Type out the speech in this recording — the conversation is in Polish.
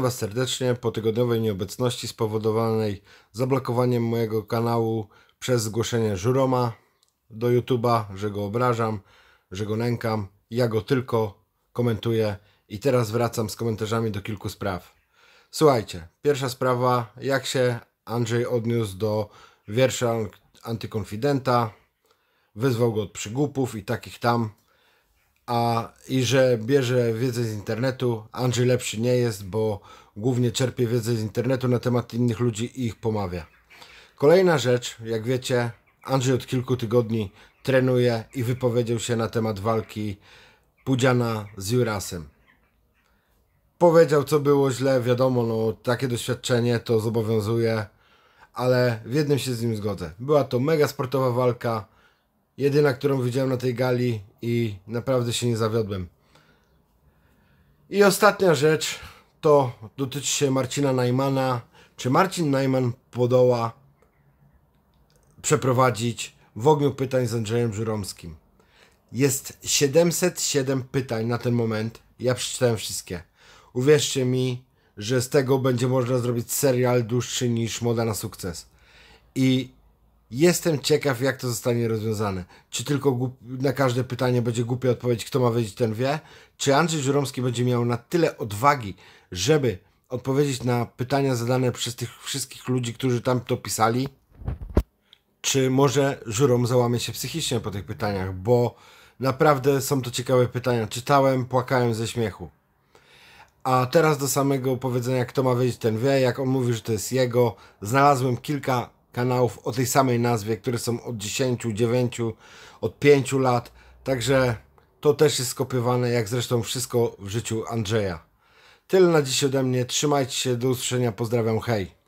Was serdecznie po tygodniowej nieobecności spowodowanej zablokowaniem mojego kanału przez zgłoszenie Żuroma do YouTube'a, że go obrażam, że go nękam. Ja go tylko komentuję i teraz wracam z komentarzami do kilku spraw. Słuchajcie, pierwsza sprawa, jak się Andrzej odniósł do wiersza antykonfidenta, wyzwał go od przygupów i takich tam a, i że bierze wiedzę z internetu. Andrzej lepszy nie jest, bo głównie czerpie wiedzę z internetu na temat innych ludzi i ich pomawia. Kolejna rzecz, jak wiecie, Andrzej od kilku tygodni trenuje i wypowiedział się na temat walki Pudziana z Jurasem. Powiedział, co było źle, wiadomo, no takie doświadczenie to zobowiązuje, ale w jednym się z nim zgodzę. Była to mega sportowa walka, jedyna, którą widziałem na tej gali i naprawdę się nie zawiodłem. I ostatnia rzecz to dotyczy się Marcina Najmana. Czy Marcin Najman podoła przeprowadzić w ogniu pytań z Andrzejem Żuromskim? Jest 707 pytań na ten moment. Ja przeczytałem wszystkie. Uwierzcie mi, że z tego będzie można zrobić serial dłuższy niż Moda na sukces. I Jestem ciekaw, jak to zostanie rozwiązane. Czy tylko na każde pytanie będzie głupia odpowiedź, kto ma wiedzieć, ten wie? Czy Andrzej Żuromski będzie miał na tyle odwagi, żeby odpowiedzieć na pytania zadane przez tych wszystkich ludzi, którzy tam to pisali? Czy może Żurom załamie się psychicznie po tych pytaniach? Bo naprawdę są to ciekawe pytania. Czytałem, płakałem ze śmiechu. A teraz do samego powiedzenia, kto ma wiedzieć, ten wie. Jak on mówi, że to jest jego, znalazłem kilka kanałów o tej samej nazwie, które są od 10, 9, od 5 lat. Także to też jest skopiowane, jak zresztą wszystko w życiu Andrzeja. Tyle na dziś ode mnie. Trzymajcie się, do usłyszenia. Pozdrawiam, hej.